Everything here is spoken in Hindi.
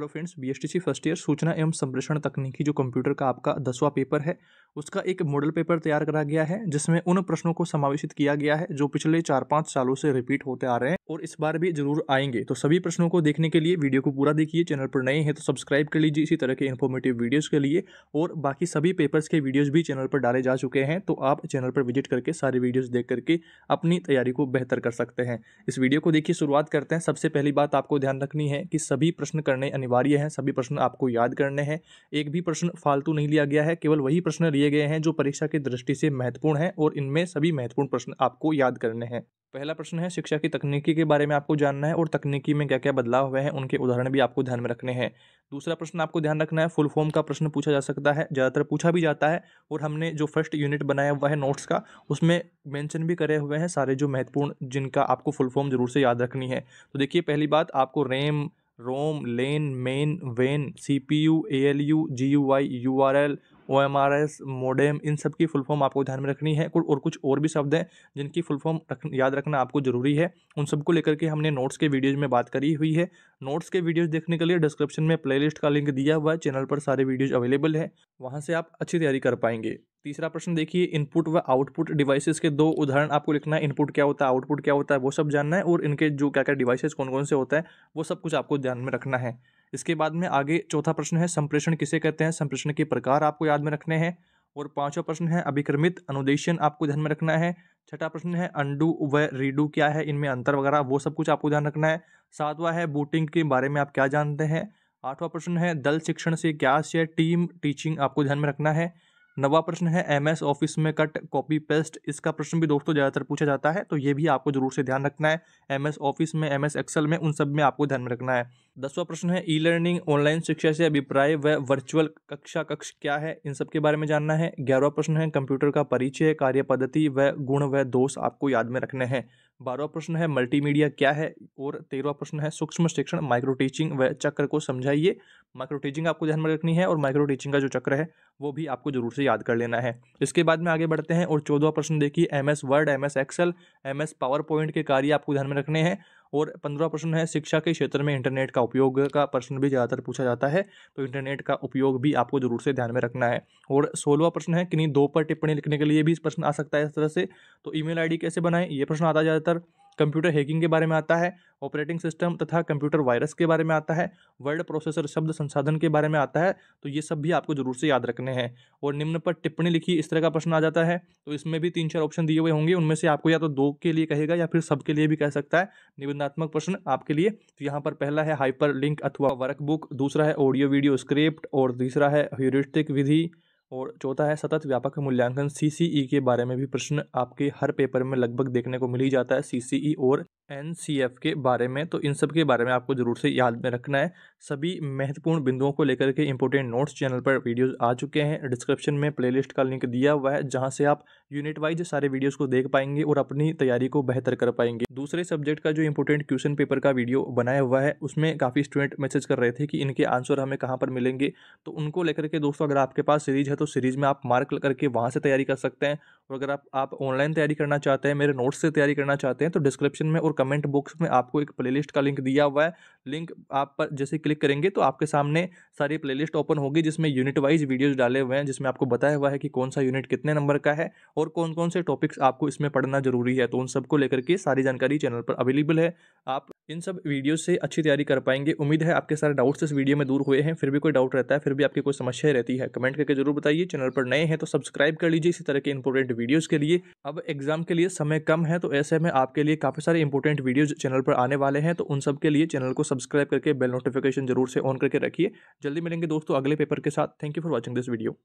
hello friends BSTC first year सूचना एवं संप्रेषण तकनीकी जो कंप्यूटर का आपका दसवां पेपर है उसका एक मॉडल पेपर तैयार करा गया है जिसमें उन प्रश्नों को समावेशित किया गया है जो पिछले चार पाँच सालों से रिपीट होते आ रहे हैं और इस बार भी जरूर आएंगे तो सभी प्रश्नों को देखने के लिए वीडियो को पूरा देखिए चैनल पर नए हैं तो सब्सक्राइब कर लीजिए इसी तरह के इन्फॉर्मेटिव वीडियोस के लिए और बाकी सभी पेपर्स के वीडियोस भी चैनल पर डाले जा चुके हैं तो आप चैनल पर विजिट करके सारे वीडियोस देख करके अपनी तैयारी को बेहतर कर सकते हैं इस वीडियो को देखिए शुरुआत करते हैं सबसे पहली बात आपको ध्यान रखनी है कि सभी प्रश्न करने अनिवार्य हैं सभी प्रश्न आपको याद करने हैं एक भी प्रश्न फालतू नहीं लिया गया है केवल वही प्रश्न लिए गए हैं जो परीक्षा की दृष्टि से महत्वपूर्ण है और इनमें सभी महत्वपूर्ण प्रश्न आपको याद करने हैं पहला प्रश्न है शिक्षा की तकनीकी के बारे में आपको जानना है और तकनीकी में क्या क्या बदलाव हुए हैं उनके उदाहरण भी आपको ध्यान में रखने हैं दूसरा प्रश्न आपको ध्यान रखना है फुल फॉर्म का प्रश्न पूछा जा सकता है ज़्यादातर पूछा भी जाता है और हमने जो फर्स्ट यूनिट बनाया हुआ है नोट्स का उसमें मैंशन भी करे हुए हैं सारे जो महत्वपूर्ण जिनका आपको फुल फॉर्म जरूर से याद रखनी है तो देखिए पहली बात आपको रैम रोम लेन मेन वेन C P U A L U G U I U R L O M R S modem इन सब की फुल फॉर्म आपको ध्यान में रखनी है और कुछ और भी शब्द हैं जिनकी फुल फॉर्म रख याद रखना आपको ज़रूरी है उन सबको लेकर के हमने नोट्स के वीडियोज़ में बात करी हुई है नोट्स के वीडियोज़ देखने के लिए डिस्क्रिप्शन में लिस्ट का लिंक दिया हुआ है चैनल पर सारे वीडियोज़ अवेलेबल है वहाँ से आप अच्छी तैयारी कर पाएंगे तीसरा प्रश्न देखिए इनपुट व आउटपुट डिवाइसेस के दो उदाहरण आपको लिखना है इनपुट क्या होता है आउटपुट क्या होता है वो सब जानना है और इनके जो क्या क्या डिवाइसेस कौन कौन से होता है वो सब कुछ आपको ध्यान में रखना है इसके बाद में आगे चौथा प्रश्न है संप्रेषण किसे कहते हैं संप्रेषण के प्रकार आपको याद में रखने हैं और पांचवा प्रश्न है अभिक्रमित अनुदेशन आपको ध्यान में रखना है छठा प्रश्न है अंडू व रीडू क्या है इनमें अंतर वगैरह वो सब कुछ आपको ध्यान रखना है सातवां है बूटिंग के बारे में आप क्या जानते हैं आठवां प्रश्न है दल शिक्षण से क्या से टीम टीचिंग आपको ध्यान में रखना है नवा प्रश्न है एम एस ऑफिस में कट कॉपी पेस्ट इसका प्रश्न भी दोस्तों ज़्यादातर पूछा जाता है तो ये भी आपको जरूर से ध्यान रखना है एम एस ऑफिस में एमएस एक्सल में उन सब में आपको ध्यान में रखना है दसवां प्रश्न है ई लर्निंग ऑनलाइन शिक्षा से अभिप्राय व वर्चुअल कक्षा कक्ष क्या है इन सब के बारे में जानना है ग्यारहवा प्रश्न है कंप्यूटर का परिचय कार्य पद्धति व गुण व दोष आपको याद में रखने हैं बारहवा प्रश्न है मल्टीमीडिया क्या है और तेरहवा प्रश्न है सूक्ष्म शिक्षण माइक्रो टीचिंग व चक्र को समझाइए माइक्रो टीचिंग आपको ध्यान में रखनी है और माइक्रो टीचिंग का जो चक्र है वो भी आपको जरूर से याद कर लेना है इसके बाद में आगे बढ़ते हैं और चौदहवा प्रश्न देखिए M S Word M S Excel M S PowerPoint के कार्य आपको ध्यान में रखने हैं और पंद्रह प्रश्न है शिक्षा के क्षेत्र में इंटरनेट का उपयोग का प्रश्न भी ज़्यादातर पूछा जाता है तो इंटरनेट का उपयोग भी आपको जरूर से ध्यान में रखना है और सोलवा प्रश्न है किन्हीं दो पर टिप्पणी लिखने के लिए भी इस प्रश्न आ सकता है इस तरह से तो ईमेल आईडी कैसे बनाएं ये प्रश्न आता है ज़्यादातर कंप्यूटर हैकिंग के बारे में आता है ऑपरेटिंग सिस्टम तथा कंप्यूटर वायरस के बारे में आता है वर्ड प्रोसेसर शब्द संसाधन के बारे में आता है तो ये सब भी आपको जरूर से याद रखने हैं और निम्न पर टिप्पणी लिखी इस तरह का प्रश्न आ जाता है तो इसमें भी तीन चार ऑप्शन दिए हुए होंगे उनमें से आपको या तो दो के लिए कहेगा या फिर सबके लिए भी कह सकता है निबंधात्मक प्रश्न आपके लिए तो यहाँ पर पहला है हाइपर लिंक अथवा वर्कबुक दूसरा है ऑडियो वीडियो स्क्रिप्ट और तीसरा है ह्यूरिस्टिक विधि और चौथा है सतत व्यापक मूल्यांकन सी e के बारे में भी प्रश्न आपके हर पेपर में लगभग देखने को मिल ही जाता है सी e और एन के बारे में तो इन सब के बारे में आपको ज़रूर से याद में रखना है सभी महत्वपूर्ण बिंदुओं को लेकर के इम्पोर्टेंट नोट्स चैनल पर वीडियोस आ चुके हैं डिस्क्रिप्शन में प्लेलिस्ट का लिंक दिया हुआ है जहां से आप यूनिट वाइज सारे वीडियोस को देख पाएंगे और अपनी तैयारी को बेहतर कर पाएंगे दूसरे सब्जेक्ट का जो इंपोर्टेंट क्वेश्चन पेपर का वीडियो बनाया हुआ है उसमें काफ़ी स्टूडेंट मैसेज कर रहे थे कि इनके आंसर हमें कहाँ पर मिलेंगे तो उनको लेकर के दोस्तों अगर आपके पास सीरीज़ है तो सीरीज़ में आप मार्क करके वहाँ से तैयारी कर सकते हैं और अगर आप आप ऑनलाइन तैयारी करना चाहते हैं मेरे नोट्स से तैयारी करना चाहते हैं तो डिस्क्रिप्शन में और कमेंट बॉक्स में आपको एक प्लेलिस्ट का लिंक दिया हुआ है लिंक आप पर जैसे क्लिक करेंगे तो आपके सामने सारी प्लेलिस्ट ओपन होगी जिसमें यूनिट वाइज वीडियोज़ डाले हुए हैं जिसमें आपको बताया हुआ है कि कौन सा यूनिट कितने नंबर का है और कौन कौन से टॉपिक्स आपको इसमें पढ़ना ज़रूरी है तो उन सबको लेकर के सारी जानकारी चैनल पर अवेलेबल है आप इन सब वीडियो से अच्छी तैयारी कर पाएंगे उम्मीद है आपके सारे डाउट्स इस वीडियो में दूर हुए हैं फिर भी कोई डाउट रहता है फिर भी आपकी कोई समस्या रहती है कमेंट करके जरूर बताइए चैनल पर नए हैं तो सब्सक्राइब कर लीजिए इसी तरह के इंपोर्टेंट वीडियोस के लिए अब एग्जाम के लिए समय कम है तो ऐसे में आपके लिए काफ़ी सारे इंपॉर्टेंट वीडियो चैनल पर आने वाले हैं तो उन सब के लिए चैनल को सब्सक्राइब करके बेल नोटिफिकेशन जरूर से ऑन करके रखिए जल्दी मिलेंगे दोस्तों अगले पेपर के साथ thank you for watching this video